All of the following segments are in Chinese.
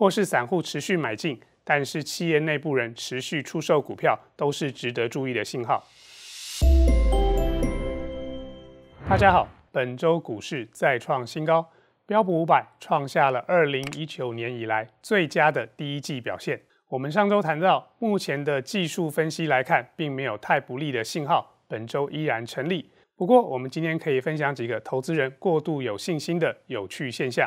或是散户持续买进，但是企业内部人持续出售股票，都是值得注意的信号。大家好，本周股市再创新高，标普五百创下了二零一九年以来最佳的第一季表现。我们上周谈到，目前的技术分析来看，并没有太不利的信号，本周依然成立。不过，我们今天可以分享几个投资人过度有信心的有趣现象。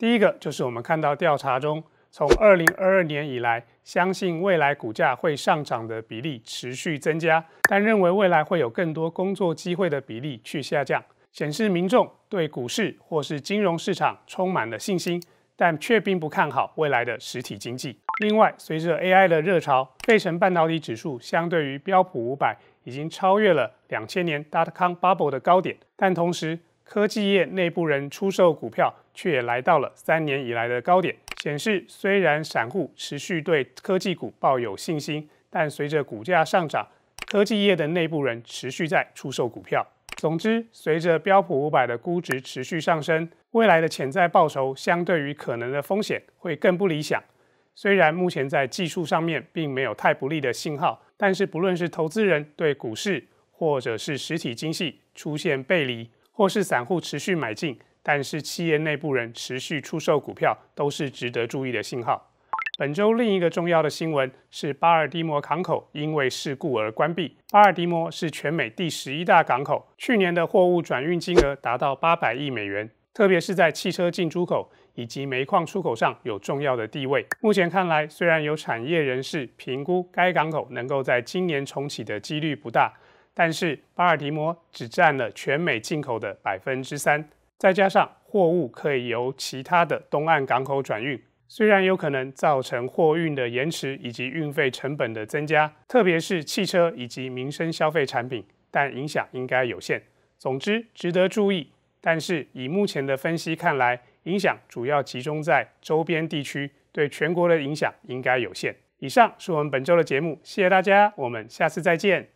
第一个就是我们看到调查中，从二零二二年以来，相信未来股价会上涨的比例持续增加，但认为未来会有更多工作机会的比例去下降，显示民众对股市或是金融市场充满了信心，但却并不看好未来的实体经济。另外，随着 AI 的热潮，费城半导体指数相对于标普五百已经超越了两千年 dotcom bubble 的高点，但同时。科技业内部人出售股票，却也来到了三年以来的高点，显示虽然散户持续对科技股抱有信心，但随着股价上涨，科技业的内部人持续在出售股票。总之，随着标普五百的估值持续上升，未来的潜在报酬相对于可能的风险会更不理想。虽然目前在技术上面并没有太不利的信号，但是不论是投资人对股市，或者是实体经济出现背离。或是散户持续买进，但是企业内部人持续出售股票，都是值得注意的信号。本周另一个重要的新闻是巴尔的摩港口因为事故而关闭。巴尔的摩是全美第十一大港口，去年的货物转运金额达到八百亿美元，特别是在汽车进出口以及煤矿出口上有重要的地位。目前看来，虽然有产业人士评估该港口能够在今年重启的几率不大。但是巴尔的摩只占了全美进口的百分之三，再加上货物可以由其他的东岸港口转运，虽然有可能造成货运的延迟以及运费成本的增加，特别是汽车以及民生消费产品，但影响应该有限。总之，值得注意。但是以目前的分析看来，影响主要集中在周边地区，对全国的影响应该有限。以上是我们本周的节目，谢谢大家，我们下次再见。